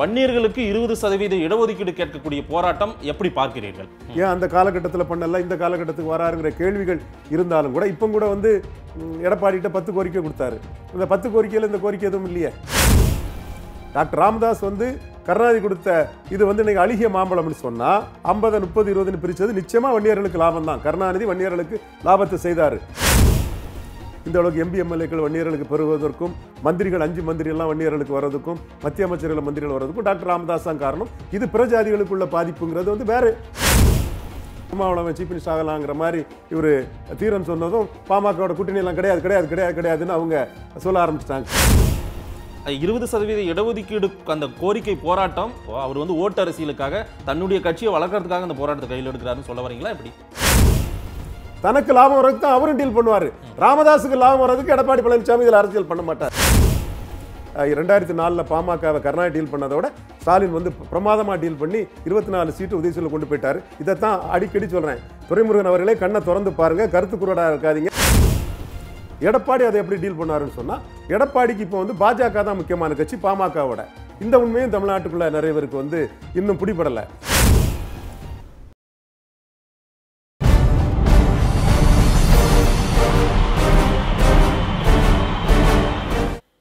வன்னியர்களுக்கு இருபது சதவீத இடஒதுக்கீடு கேட்கக்கூடிய போராட்டம் எப்படி பார்க்கிறீர்கள் ஏன் அந்த காலகட்டத்தில் பண்ணல இந்த காலகட்டத்துக்கு வராருங்கிற கேள்விகள் இருந்தாலும் கூட இப்போ கூட வந்து எடப்பாடிகிட்ட பத்து கோரிக்கை கொடுத்தாரு இந்த பத்து கோரிக்கையில் இந்த கோரிக்கை எதுவும் இல்லையே டாக்டர் ராமதாஸ் வந்து கருணாநிதி கொடுத்த இது வந்து இன்னைக்கு அழுகிய மாம்பழம்னு சொன்னால் ஐம்பது முப்பது இருபதுன்னு பிரித்தது நிச்சயமாக வன்னியர்களுக்கு லாபம் தான் கருணாநிதி வன்னியர்களுக்கு லாபத்தை செய்தார் இந்த அளவுக்கு எம்பி எம்எல்ஏக்கள் வன்னியர்களுக்கு பெறுவதற்கும் மந்திரிகள் அஞ்சு மந்திரியெல்லாம் வன்னியர்களுக்கு வர்றதுக்கும் மத்திய அமைச்சர்கள் மந்திரிகள் வர்றதுக்கும் டாக்டர் ராமதாஸ் தான் காரணம் இது பிரஜாதிகளுக்குள்ள பாதிப்புங்கிறது வந்து வேறு அம்மாவளவன் சீஃப் மினிஸ்டர் ஆகலாங்கிற மாதிரி இவர் தீரன் சொன்னதும் பாமகவோட கூட்டணியெல்லாம் கிடையாது கிடையாது கிடையாது கிடையாதுன்னு அவங்க சொல்ல ஆரம்பிச்சிட்டாங்க இருபது சதவீத இடஒதுக்கீடு அந்த கோரிக்கை போராட்டம் அவர் வந்து ஓட்டு அரசியலுக்காக தன்னுடைய கட்சியை வளர்க்கறதுக்காக அந்த போராட்டத்தை கையில் எடுக்கிறாருன்னு சொல்ல வரீங்களா இப்படி தனக்கு லாபம் வரதுக்கு தான் அவரும் டீல் பண்ணுவார் ராமதாஸுக்கு லாபம் வர்றதுக்கு எடப்பாடி பழனிசாமி இதில் அரசியல் பண்ண மாட்டார் ரெண்டாயிரத்தி நாலில் பாமகவை கர்நாடக டீல் பண்ணதோட ஸ்டாலின் வந்து பிரமாதமாக டீல் பண்ணி இருபத்தி நாலு சீட்டு உதயசூரில் கொண்டு போயிட்டார் இதைத்தான் அடிக்கடி சொல்கிறேன் துறைமுருகன் அவர்களே கண்ணை திறந்து பாருங்கள் கருத்து குரோடாக இருக்காதிங்க எடப்பாடி அதை எப்படி டீல் பண்ணாருன்னு சொன்னால் எடப்பாடிக்கு இப்போ வந்து பாஜக தான் முக்கியமான கட்சி பாமகவோட இந்த உண்மையும் தமிழ்நாட்டுக்குள்ளே நிறைய பேருக்கு வந்து இன்னும் பிடிபடலை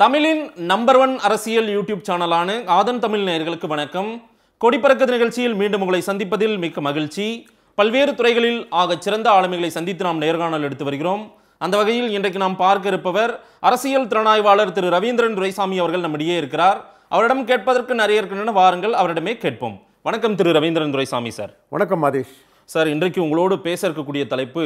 தமிழின் நம்பர் ஒன் அரசியல் யூடியூப் சேனலான ஆதன் தமிழ் நேயர்களுக்கு வணக்கம் கொடிப்பறக்கத்து நிகழ்ச்சியில் மீண்டும் உங்களை சந்திப்பதில் மிக்க மகிழ்ச்சி பல்வேறு துறைகளில் ஆக சிறந்த ஆளுமைகளை சந்தித்து நாம் நேர்காணல் எடுத்து வருகிறோம் அந்த வகையில் இன்றைக்கு நாம் பார்க்க இருப்பவர் அரசியல் திறனாய்வாளர் திரு ரவீந்திரன் துரைசாமி அவர்கள் நம்மிடையே இருக்கிறார் அவரிடம் கேட்பதற்கு நிறைய இருக்கின்றன வாருங்கள் அவரிடமே கேட்போம் வணக்கம் திரு ரவீந்திரன் துரைசாமி சார் வணக்கம் மாதேஷ் சார் இன்றைக்கு உங்களோடு பேச இருக்கக்கூடிய தலைப்பு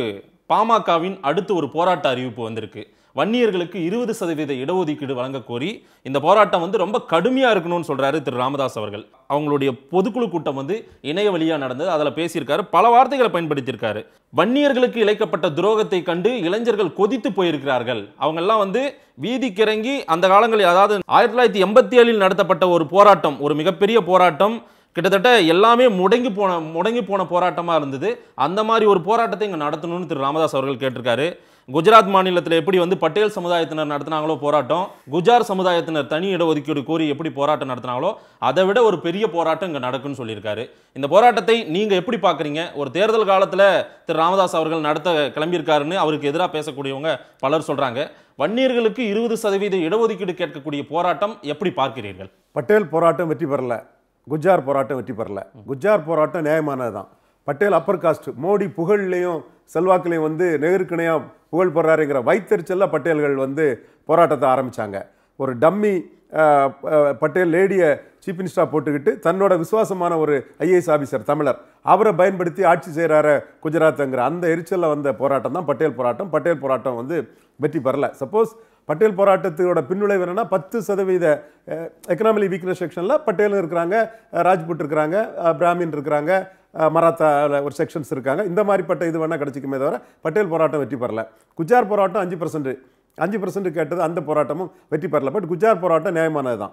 பாமகவின் அடுத்து ஒரு போராட்ட அறிவிப்பு வந்திருக்கு வன்னியர்களுக்கு இருபது சதவீத இடஒதுக்கீடு வழங்க கோரி இந்த போராட்டம் வந்து ரொம்ப கடுமையாக இருக்கணும்னு சொல்கிறாரு திரு ராமதாஸ் அவர்கள் அவங்களுடைய பொதுக்குழு கூட்டம் வந்து இணைய வழியாக நடந்தது அதில் பேசியிருக்காரு பல வார்த்தைகளை பயன்படுத்தியிருக்காரு வன்னியர்களுக்கு இழைக்கப்பட்ட துரோகத்தை கண்டு இளைஞர்கள் கொதித்து போயிருக்கிறார்கள் அவங்கெல்லாம் வந்து வீதிக்கிறங்கி அந்த காலங்களில் அதாவது ஆயிரத்தி தொள்ளாயிரத்தி எண்பத்தி ஏழில் நடத்தப்பட்ட ஒரு போராட்டம் ஒரு மிகப்பெரிய போராட்டம் கிட்டத்தட்ட எல்லாமே முடங்கி போன முடங்கி போன போராட்டமாக இருந்தது அந்த மாதிரி ஒரு போராட்டத்தை இங்கே நடத்தணும்னு திரு ராமதாஸ் அவர்கள் கேட்டிருக்காரு குஜராத் மாநிலத்தில் எப்படி வந்து பட்டேல் சமுதாயத்தினர் நடத்தினாங்களோ போராட்டம் குஜார் சமுதாயத்தினர் தனி இடஒதுக்கீடு கோரி எப்படி போராட்டம் நடத்தினாங்களோ அதை விட ஒரு பெரிய போராட்டம் இங்கே நடக்குன்னு சொல்லியிருக்காரு இந்த போராட்டத்தை நீங்கள் எப்படி பார்க்குறீங்க ஒரு தேர்தல் காலத்தில் திரு ராமதாஸ் அவர்கள் நடத்த கிளம்பியிருக்காருன்னு அவருக்கு எதிராக பேசக்கூடியவங்க பலர் சொல்கிறாங்க வன்னியர்களுக்கு இருபது சதவீத இடஒதுக்கீடு கேட்கக்கூடிய போராட்டம் எப்படி பார்க்கிறீர்கள் பட்டேல் போராட்டம் வெற்றி பெறல குஜார் போராட்டம் வெற்றி பெறல குஜார் போராட்டம் நியாயமானது தான் பட்டேல் அப்பர் காஸ்ட் மோடி புகழ்லையும் செல்வாக்கிலையும் வந்து நேருக்கிணையாக புகழ் வைத்தறிச்சல்ல பட்டேல்கள் வந்து போராட்டத்தை ஆரம்பித்தாங்க ஒரு டம்மி பட்டேல் லேடியை சீஃப் மினிஸ்டராக போட்டுக்கிட்டு தன்னோட விசுவாசமான ஒரு ஐஏஎஸ் ஆஃபீஸர் தமிழர் அவரை பயன்படுத்தி ஆட்சி செய்கிறார குஜராத்துங்கிற அந்த எரிச்சலில் வந்த போராட்டம் தான் பட்டேல் போராட்டம் பட்டேல் போராட்டம் வந்து வெற்றி பெறல சப்போஸ் பட்டேல் போராட்டத்தோட பின்னுளை என்னென்னா பத்து சதவீத எக்கனாமிலி வீக்னஸ் செக்ஷனில் பட்டேலும் இருக்கிறாங்க ராஜ்புட் இருக்கிறாங்க பிராமின் இருக்கிறாங்க மராத்தாவில் ஒரு செக்ஷன்ஸ் இருக்காங்க இந்த மாதிரிப்பட்ட இது வேணால் கிடச்சிக்குமே தவிர பட்டேல் போராட்டம் வெற்றி பெறல குஜார் போராட்டம் அஞ்சு பர்சன்ட் அஞ்சு பர்சன்ட் கேட்டது அந்த போராட்டமும் வெற்றி பெறல பட் குஜார் போராட்டம் நியாயமானது தான்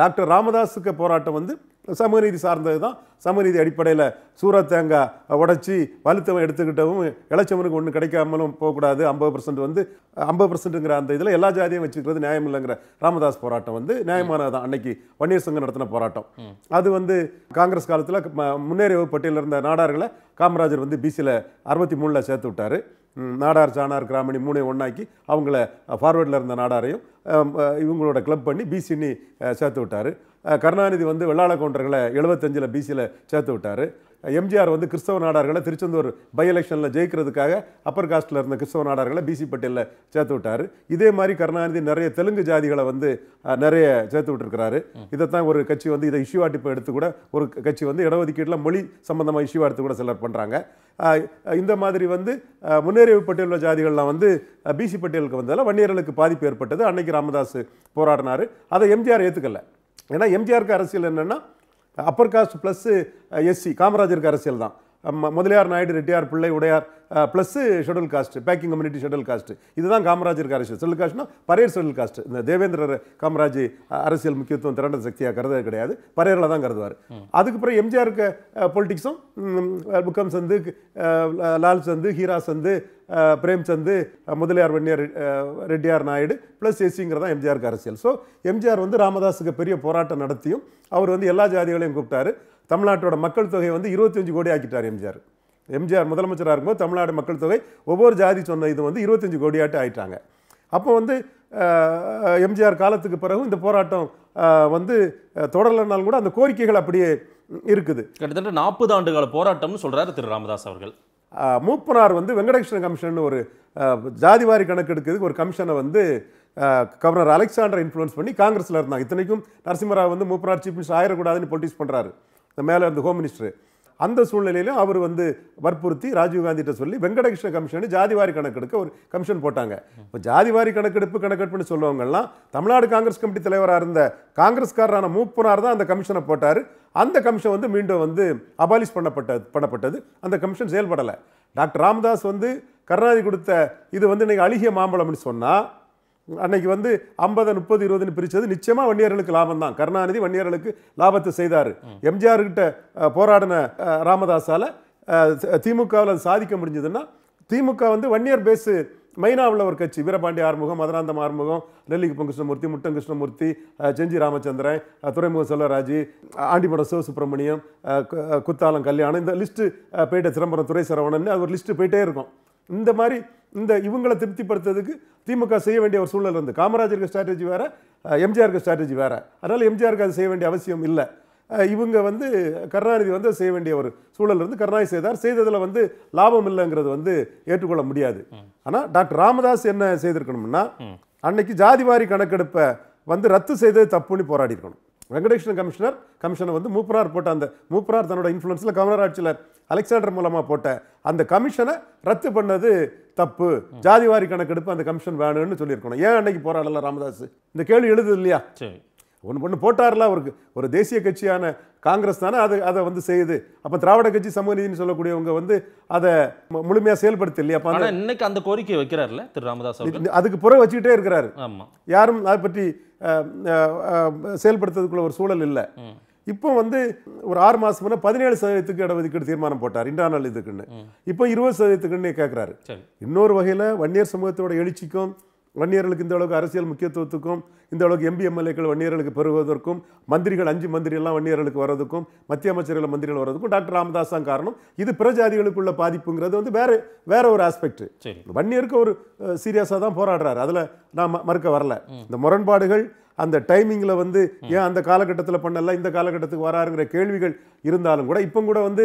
டாக்டர் ராமதாஸுக்கு போராட்டம் வந்து சமூகநீதி சார்ந்தது தான் சமூகநீதி அடிப்படையில் சூறாத்தேங்காய் தேங்காய் உடச்சி வலுத்தவன் எடுத்துக்கிட்டவும் இளைச்சவனுக்கு ஒன்று கிடைக்காமலும் போகக்கூடாது ஐம்பது பர்சன்ட் வந்து ஐம்பது பர்சன்ட்டுங்கிற அந்த இதில் எல்லா ஜாதியும் வச்சுக்கிறது நியாயம் இல்லைங்கிற ராமதாஸ் போராட்டம் வந்து நியாயமானது தான் அன்னைக்கு வன்னியர் சங்கம் நடத்தின போராட்டம் அது வந்து காங்கிரஸ் காலத்தில் முன்னேறி பட்டியலில் இருந்த நாடார்களை காமராஜர் வந்து பிசியில் அறுபத்தி மூணில் சேர்த்து விட்டார் நாடார் சாணார் கிராமணி மூணையும் ஒன்றாக்கி அவங்கள ஃபார்வேர்டில் இருந்த நாடாரையும் இவங்களோட கிளப் பண்ணி பிசின்னு சேர்த்து விட்டார் கருணாநிதி வந்து வெள்ளாள கவுண்டர்களை எழுபத்தஞ்சில் பிசியில் சேர்த்து விட்டார் எம்ஜிஆர் வந்து கிறிஸ்தவ நாடார்களை திருச்செந்தூர் பை எலெக்ஷனில் ஜெயிக்கிறதுக்காக அப்பர் காஸ்ட்டில் இருந்த கிறிஸ்தவ நாடார்களை பிசி பட்டியலில் சேர்த்து விட்டார் இதே மாதிரி கருணாநிதி நிறைய தெலுங்கு ஜாதிகளை வந்து நிறைய சேர்த்து விட்டுருக்கிறாரு இதைத்தான் ஒரு கட்சி வந்து இதை இஷ்யூவாட்டி இப்போ எடுத்து கூட ஒரு கட்சி வந்து இடஒதுக்கீட்டில் மொழி சம்மந்தமாக இஷ்யூ எடுத்து கூட சிலர் பண்ணுறாங்க இந்த மாதிரி வந்து முன்னேறிவு பட்டியல் உள்ள ஜாதிகள்லாம் வந்து பிசி பட்டியலுக்கு வந்ததால் வன்னியர்களுக்கு பாதிப்பு ஏற்பட்டது அன்னைக்கு ராமதாஸ் போராடினார் அதை எம்ஜிஆர் ஏற்றுக்கலை ஏன்னா எம்ஜிஆருக்கு அரசியல் என்னென்னா upper caste plus SC uh, காமராஜருக்கு அரசியல் தான் Mudaliar Naidu Reddiar Pillai Udayar plus schedule caste backing community schedule caste இதுதான் காமராஜருக்கு அரசியல் ஷெடியூல் காஸ்ட்னா பரையர் ஷெடியூல் காஸ்ட் இந்த தேவேந்திரர் காமராஜ் அரசியல் முக்கியத்துவம் திரண்ட சக்தியாக கருத கிடையாது பரையரில் தான் கருதுவார் அதுக்கப்புறம் எம்ஜிஆருக்கு பொலிட்டிக்ஸும் புக்கம் சந்து லால் சந்து ஹீரா சந்து பிரேம்சந்து முதலியார் வன்னியார் ரெட்டியார் நாயுடு ப்ளஸ் தான் எம்ஜிஆருக்கு அரசியல் ஸோ எம்ஜிஆர் வந்து ராமதாஸுக்கு பெரிய போராட்டம் நடத்தியும் அவர் வந்து எல்லா ஜாதிகளையும் கூப்பிட்டாரு தமிழ்நாட்டோட மக்கள் தொகை வந்து இருபத்தஞ்சு கோடி ஆக்கிட்டார் எம்ஜிஆர் எம்ஜிஆர் முதலமைச்சராக இருக்கும்போது தமிழ்நாடு மக்கள் தொகை ஒவ்வொரு ஜாதி சொன்ன இது வந்து இருபத்தஞ்சு கோடியாட்டு ஆயிட்டாங்க அப்போ வந்து எம்ஜிஆர் காலத்துக்கு பிறகு இந்த போராட்டம் வந்து தொடரலனாலும் கூட அந்த கோரிக்கைகள் அப்படியே இருக்குது கிட்டத்தட்ட நாற்பது ஆண்டு கால போராட்டம்னு சொல்கிறார் திரு ராமதாஸ் அவர்கள் மூப்பனார் வந்து வெங்கடகிருஷ்ணன் கமிஷன் ஒரு ஜாதிவாரி எடுக்கிறதுக்கு ஒரு கமிஷனை வந்து கவர்னர் அலெக்சாண்டரை இன்ஃப்ளூன்ஸ் பண்ணி காங்கிரஸில் இருந்தாங்க இத்தனைக்கும் நரசிம்மராவ் வந்து மூப்பனார் சீஃப் மினிஸ்டர் ஆயிடக்கூடாதுன்னு பொலிட்டிக்ஸ் பண்ணுறாரு மேலே இருந்த ஹோம் மினிஸ்டர் அந்த சூழ்நிலையிலும் அவர் வந்து வற்புறுத்தி ராஜீவ்காந்திகிட்ட சொல்லி வெங்கடகிருஷ்ண கமிஷன் ஜாதிவாரி கணக்கெடுக்க ஒரு கமிஷன் போட்டாங்க இப்போ ஜாதிவாரி கணக்கெடுப்பு கணக்கெடுப்புன்னு சொல்லுவாங்கலாம் தமிழ்நாடு காங்கிரஸ் கமிட்டி தலைவராக இருந்த காங்கிரஸ்காரரான மூப்பனார் தான் அந்த கமிஷனை போட்டார் அந்த கமிஷன் வந்து மீண்டும் வந்து அபாலிஷ் பண்ணப்பட்ட பண்ணப்பட்டது அந்த கமிஷன் செயல்படலை டாக்டர் ராமதாஸ் வந்து கருணாநிதி கொடுத்த இது வந்து நீங்கள் அழுகிய மாம்பழம்னு சொன்னால் அன்னைக்கு வந்து ஐம்பது முப்பது இருபதுன்னு பிரித்தது நிச்சயமாக வன்னியர்களுக்கு லாபம் தான் கருணாநிதி வன்னியர்களுக்கு லாபத்தை செய்தார் எம்ஜிஆர் கிட்ட போராடின ராமதாஸால் திமுகவில் அது சாதிக்க முடிஞ்சதுன்னா திமுக வந்து வன்னியர் பேஸு மெயினாவில் ஒரு கட்சி வீரபாண்டி ஆறுமுகம் மதுராந்தம் ஆறுமுகம் நெல்லிக்கு கிருஷ்ணமூர்த்தி முட்டம் கிருஷ்ணமூர்த்தி செஞ்சி ராமச்சந்திரன் துறைமுக செல்வராஜ் ஆண்டிமடம் சிவசுப்ரமணியம் குத்தாலம் கல்யாணம் இந்த லிஸ்ட்டு போயிட்ட சிதம்பரம் துறை சரவணன் அது ஒரு லிஸ்ட்டு போயிட்டே இருக்கும் இந்த மாதிரி இந்த இவங்களை திருப்திப்படுத்துறதுக்கு திமுக செய்ய வேண்டிய ஒரு சூழல் வந்து காமராஜருக்கு ஸ்ட்ராட்டஜி வேறு எம்ஜிஆருக்கு ஸ்ட்ராட்டஜி வேறு அதனால் எம்ஜிஆருக்கு அது செய்ய வேண்டிய அவசியம் இல்லை இவங்க வந்து கருணாநிதி வந்து செய்ய வேண்டிய ஒரு சூழல் இருந்து கருணாநிதி செய்தார் செய்ததில் வந்து லாபம் இல்லைங்கிறது வந்து ஏற்றுக்கொள்ள முடியாது ஆனால் டாக்டர் ராமதாஸ் என்ன செய்திருக்கணும்னா அன்னைக்கு ஜாதி வாரி கணக்கெடுப்பை வந்து ரத்து செய்தது தப்புன்னு போராடி இருக்கணும் வெங்கடேஷன் கமிஷனர் கமிஷனை வந்து மூப்பரார் போட்ட அந்த மூப்பரார் தன்னோட இன்ஃப்ளூன்ஸில் கவர்னர் ஆட்சியில் அலெக்சாண்டர் மூலமாக போட்ட அந்த கமிஷனை ரத்து பண்ணது தப்பு ஜாதிவாரி கணக்கெடுப்பு அந்த கமிஷன் வேணும்னு சொல்லியிருக்கணும் ஏன் அன்னைக்கு போராடல ராமதாஸ் இந்த கேள்வி எழுது இல்லையா ஒன்று ஒன்று போட்டார்ல அவருக்கு ஒரு தேசிய கட்சியான காங்கிரஸ் தானே அது அதை வந்து செய்யுது அப்போ திராவிட கட்சி சமூக நீதினு சொல்லக்கூடியவங்க வந்து அதை முழுமையாக செயல்படுத்த இல்லையா அப்போ இன்னைக்கு அந்த கோரிக்கை வைக்கிறார்ல திரு ராமதாஸ் அதுக்கு புற வச்சுக்கிட்டே இருக்கிறாரு யாரும் அதை பற்றி செயல்படுத்துறதுக்குள்ள ஒரு சூழல் இல்லை இப்போ வந்து ஒரு ஆறு மாதம் பதினேழு சதவீதத்துக்கு இடஒதுக்கீடு தீர்மானம் போட்டார் நாள் இதுக்குன்னு இப்போ இருபது சதவீதத்துக்குன்னு கேட்குறாரு இன்னொரு வகையில் வன்னியர் சமூகத்தோட எழுச்சிக்கும் வன்னியர்களுக்கு இந்த அளவுக்கு அரசியல் முக்கியத்துவத்துக்கும் இந்த அளவுக்கு எம்பி எம்எல்ஏக்கள் வன்னியர்களுக்கு பெறுவதற்கும் மந்திரிகள் அஞ்சு மந்திரியெல்லாம் வன்னியர்களுக்கு வரதுக்கும் மத்திய அமைச்சர்கள் மந்திரிகள் வர்றதுக்கும் டாக்டர் ராமதாஸ் தான் காரணம் இது பிரஜாதிகளுக்கு உள்ள பாதிப்புங்கிறது வந்து வேற வேற ஒரு ஆஸ்பெக்ட் வன்னியருக்கு ஒரு சீரியஸாக தான் போராடுறாரு அதில் நான் மறுக்க வரல இந்த முரண்பாடுகள் அந்த டைமிங்கில் வந்து ஏன் அந்த காலகட்டத்தில் பண்ணல இந்த காலகட்டத்துக்கு வராருங்கிற கேள்விகள் இருந்தாலும் கூட இப்போ கூட வந்து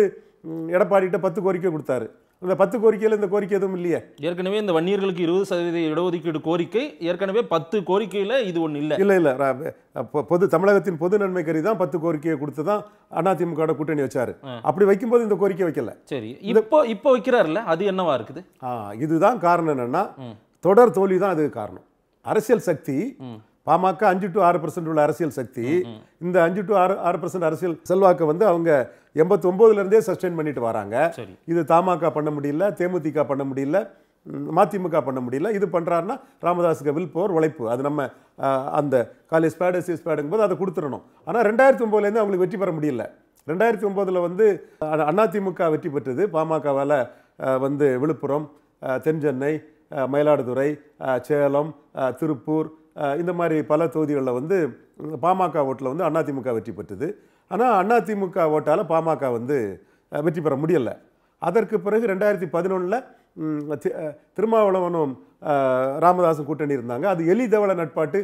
கிட்ட பத்து கோரிக்கை கொடுத்தாரு இந்த பத்து கோரிக்கையில் இந்த கோரிக்கை எதுவும் இல்லையே ஏற்கனவே இந்த வன்னியர்களுக்கு இருபது சதவீத இடஒதுக்கீடு கோரிக்கை ஏற்கனவே பத்து கோரிக்கையில் இது ஒன்றும் இல்லை இல்லை இல்லை பொது தமிழகத்தின் பொது நன்மை கருதி தான் பத்து கோரிக்கையை கொடுத்து தான் அதிமுக கூட்டணி வச்சார் அப்படி வைக்கும்போது இந்த கோரிக்கை வைக்கல சரி இப்போ இப்போ வைக்கிறாருல்ல அது என்னவா இருக்குது இதுதான் காரணம் என்னன்னா தொடர் தோல்வி தான் அதுக்கு காரணம் அரசியல் சக்தி பாமக அஞ்சு டு ஆறு பர்சன்ட் உள்ள அரசியல் சக்தி இந்த அஞ்சு டு ஆறு ஆறு பர்சன்ட் அரசியல் செல்வாக்கை வந்து அவங்க எண்பத்தொம்போதுலேருந்தே சஸ்டெயின் பண்ணிட்டு வராங்க இது தமாக பண்ண முடியல தேமுதிக பண்ண முடியல மதிமுக பண்ண முடியல இது பண்ணுறாருன்னா ராமதாஸுக்கு வில் போர் உழைப்பு அது நம்ம அந்த காலேஜ் பேடு சிஸ் போது அதை கொடுத்துடணும் ஆனால் ரெண்டாயிரத்தி ஒம்போதுலேருந்து அவங்களுக்கு வெற்றி பெற முடியல ரெண்டாயிரத்தி ஒம்போதில் வந்து அதிமுக வெற்றி பெற்றது பாமகவால் வந்து விழுப்புரம் தென்சென்னை மயிலாடுதுறை சேலம் திருப்பூர் இந்த மாதிரி பல தொகுதிகளில் வந்து பாமக ஓட்டில் வந்து அதிமுக வெற்றி பெற்றது ஆனால் அதிமுக ஓட்டால் பாமக வந்து வெற்றி பெற முடியலை அதற்கு பிறகு ரெண்டாயிரத்தி பதினொன்றில் திருமாவளவனும் ராமதாசும் கூட்டணி இருந்தாங்க அது எலி தவளை நட்பாட்டு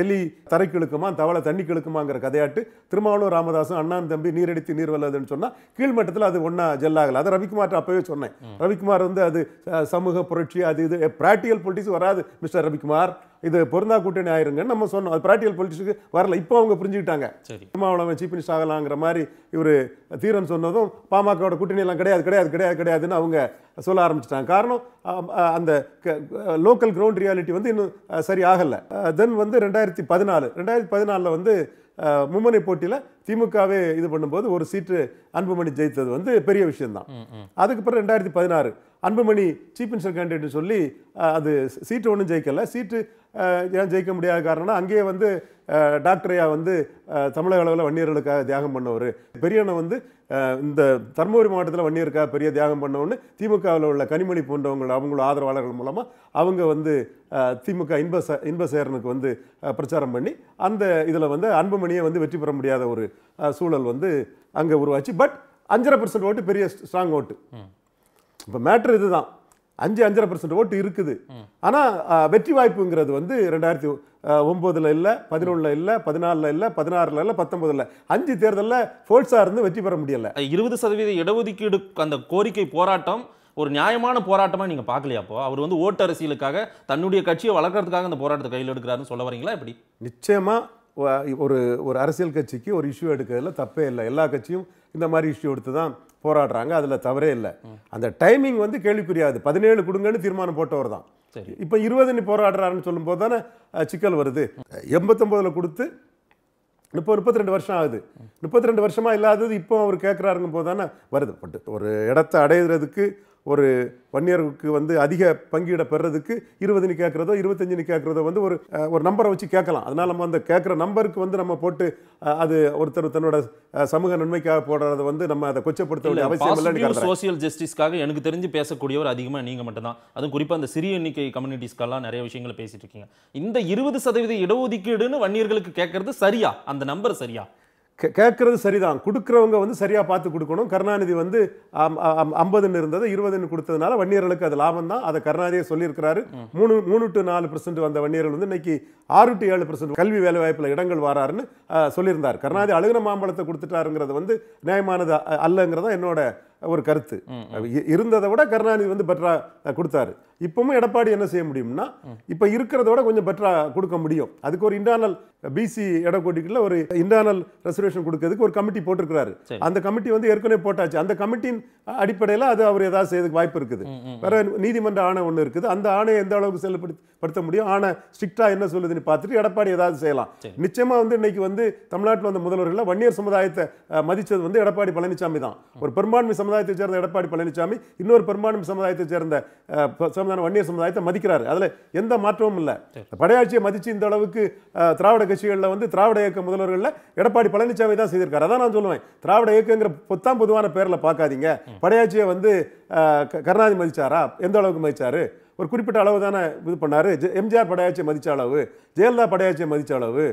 எலி தரை கிழக்குமா தவளை தண்ணி கிழக்குமாங்கிற கதையாட்டு திருமாவளவன் ராமதாசும் அண்ணான் தம்பி நீரடித்து நீர் வல்லதுன்னு சொன்னால் கீழ்மட்டத்தில் அது ஒன்றா ஜெல்லாகலை அதை ரவிக்குமார் அப்போவே சொன்னேன் ரவிக்குமார் வந்து அது சமூக புரட்சி அது இது ப்ராக்டிக்கல் பொலிட்டிக்ஸ் வராது மிஸ்டர் ரவிக்குமார் இது பொருந்தா கூட்டணி ஆயிருங்கன்னு நம்ம சொன்னோம் அது பிராக்டிகல் பொலிட்டிக்ஸுக்கு வரல இப்போ அவங்க புரிஞ்சுக்கிட்டாங்க சீஃப் மினிஸ்டர் ஆகலாங்கிற மாதிரி இவர் தீரன் சொன்னதும் பாமகவோட கூட்டணி எல்லாம் கிடையாது கிடையாது கிடையாது கிடையாதுன்னு அவங்க சொல்ல ஆரம்பிச்சிட்டாங்க காரணம் அந்த லோக்கல் கிரவுண்ட் ரியாலிட்டி வந்து இன்னும் சரி ஆகலை தென் வந்து ரெண்டாயிரத்தி பதினாலு ரெண்டாயிரத்தி பதினாலில் வந்து மும்முனை போட்டியில் திமுகவே இது பண்ணும்போது ஒரு சீட்டு அன்புமணி ஜெயித்தது வந்து பெரிய விஷயம்தான் அதுக்கு பிறகு ரெண்டாயிரத்தி பதினாறு அன்புமணி சீஃப் மினிஸ்டர் கேண்டிடேட் சொல்லி அது சீட்டு ஒன்றும் ஜெயிக்கலை சீட்டு ஏன் ஜெயிக்க முடியாத காரணம்னா அங்கேயே வந்து டாக்டரையா வந்து தமிழக அளவில் வன்னியர்களுக்காக தியாகம் பண்ணவர் பெரியவனை வந்து இந்த தருமபுரி மாவட்டத்தில் வன்னியருக்காக பெரிய தியாகம் பண்ணவொன்னு திமுகவில் உள்ள கனிமொழி போன்றவங்க அவங்களோட ஆதரவாளர்கள் மூலமாக அவங்க வந்து திமுக இன்ப இன்பசேரனுக்கு வந்து பிரச்சாரம் பண்ணி அந்த இதில் வந்து அன்புமணியை வந்து வெற்றி பெற முடியாத ஒரு சூழல் வந்து அங்கே உருவாச்சு பட் அஞ்சரை பர்சன்ட் ஓட்டு பெரிய ஸ்ட்ராங் ஓட்டு இப்போ மேட்ரு இதுதான் அஞ்சு அஞ்சரை பர்சன்ட் ஓட்டு இருக்குது ஆனால் வெற்றி வாய்ப்புங்கிறது வந்து ரெண்டாயிரத்தி ஒம்போதில் இல்லை பதினொன்றில் இல்லை பதினாலில் இல்லை பதினாறில் இல்லை பத்தொம்பதில் அஞ்சு தேர்தலில் ஃபோல்ஸாக இருந்து வெற்றி பெற முடியலை இருபது சதவீத இடஒதுக்கீடு அந்த கோரிக்கை போராட்டம் ஒரு நியாயமான போராட்டமாக நீங்கள் பார்க்கலையாப்போ அவர் வந்து ஓட்டு அரசியலுக்காக தன்னுடைய கட்சியை வளர்க்குறதுக்காக அந்த போராட்டத்தை கையில் எடுக்கிறாருன்னு சொல்ல வரீங்களா எப்படி நிச்சயமாக ஒரு ஒரு அரசியல் கட்சிக்கு ஒரு இஷ்யூ எடுக்கிறதுல தப்பே இல்லை எல்லா கட்சியும் இந்த மாதிரி இஷ்யூ எடுத்து தான் போராடுறாங்க அதில் தவறே இல்லை அந்த டைமிங் வந்து கேள்விக்குரியாது பதினேழு கொடுங்கன்னு தீர்மானம் போட்டவர் தான் இப்போ இருபது நீ போராடுறாருன்னு சொல்லும்போது தானே சிக்கல் வருது எண்பத்தொம்போதில் கொடுத்து இப்போ முப்பத்தி ரெண்டு வருஷம் ஆகுது முப்பத்தி ரெண்டு வருஷமாக இல்லாதது இப்போ அவர் கேட்குறாருங்கும் போது தானே வருது பட் ஒரு இடத்த அடையிறதுக்கு ஒரு வன்னியருக்கு வந்து அதிக பங்கீட பெறதுக்கு இருபதுன்னு கேட்குறதோ இருபத்தஞ்சுன்னு கேட்குறதோ வந்து ஒரு ஒரு நம்பரை வச்சு கேட்கலாம் அதனால் நம்ம அந்த கேட்குற நம்பருக்கு வந்து நம்ம போட்டு அது ஒருத்தர் தன்னோட சமூக நன்மைக்காக போடுறத வந்து நம்ம அதை கொச்சப்படுத்த வேண்டிய அவசியம் இல்லை சோசியல் ஜஸ்டிஸ்க்காக எனக்கு தெரிஞ்சு பேசக்கூடியவர் அதிகமாக நீங்கள் மட்டும்தான் அதுவும் குறிப்பாக அந்த சிறிய எண்ணிக்கை கம்யூனிட்டிஸ்க்கெல்லாம் நிறைய விஷயங்களை பேசிட்டு இருக்கீங்க இந்த இருபது சதவீத இடஒதுக்கீடுன்னு வன்னியர்களுக்கு கேட்கறது சரியா அந்த நம்பர் சரியா கேட்கறது சரிதான் கொடுக்குறவங்க வந்து சரியாக பார்த்து கொடுக்கணும் கருணாநிதி வந்து ஐம்பதுன்னு இருந்தது இருபதுன்னு கொடுத்ததுனால வன்னியர்களுக்கு அது லாபம் தான் அதை கருணாநிதியே சொல்லியிருக்கிறாரு மூணு மூணு டு நாலு பர்சன்ட் வந்த வன்னியர்கள் வந்து இன்னைக்கு ஆறு டு ஏழு பர்சன்ட் கல்வி வேலை வாய்ப்பில் இடங்கள் வராருன்னு சொல்லியிருந்தார் கருணாநிதி அழுகின மாம்பழத்தை கொடுத்துட்டாருங்கிறது வந்து நியாயமானது அல்லங்கிறதா என்னோட ஒரு கருத்து இருந்ததை விட கருணாநிதி வந்து பெட்டரா கொடுத்தாரு இப்பவும் எடப்பாடி என்ன செய்ய முடியும்னா இப்ப இருக்கிறத விட கொஞ்சம் பெட்டரா கொடுக்க முடியும் அதுக்கு ஒரு இன்டர்னல் பிசி இடஒதுக்கீட்டில் ஒரு இன்டர்னல் ரெசர்வேஷன் கொடுக்கறதுக்கு ஒரு கமிட்டி போட்டிருக்கிறாரு அந்த கமிட்டி வந்து ஏற்கனவே போட்டாச்சு அந்த கமிட்டியின் அடிப்படையில் அது அவர் ஏதாவது செய்யறதுக்கு வாய்ப்பு இருக்குது வேற நீதிமன்ற ஆணை ஒன்று இருக்குது அந்த ஆணையை எந்த அளவுக்கு செயல்படுத்த முடியும் ஆணை ஸ்ட்ரிக்டா என்ன சொல்லுதுன்னு பார்த்துட்டு எடப்பாடி ஏதாவது செய்யலாம் நிச்சயமா வந்து இன்னைக்கு வந்து தமிழ்நாட்டில் வந்த முதல்வர்கள் வன்னியர் சமுதாயத்தை மதிச்சது வந்து எடப்பாடி பழனிசாமி தான் ஒரு பெரும்பான்மை சமுதாயத்தை சேர்ந்த எடப்பாடி பழனிசாமி இன்னொரு பெரும்பான்மை சமுதாயத்தை சேர்ந்த சமுதாயம் வன்னியர் சமுதாயத்தை மதிக்கிறார் அதில் எந்த மாற்றமும் இல்லை படையாட்சியை மதித்து இந்த அளவுக்கு திராவிட கட்சிகளில் வந்து திராவிட இயக்க முதல்வர்களில் எடப்பாடி பழனிசாமி தான் செய்திருக்காரு அதான் நான் சொல்லுவேன் திராவிட இயக்கங்கிற பொத்தாம் பொதுவான பேரில் பார்க்காதீங்க படையாட்சியை வந்து கருணாநிதி மதிச்சாரா எந்த அளவுக்கு மதிச்சாரு ஒரு குறிப்பிட்ட அளவு தானே இது பண்ணார் எம்ஜிஆர் படையாட்சியை மதித்த அளவு ஜெயலலிதா படையாட்சியை மதித்த அளவு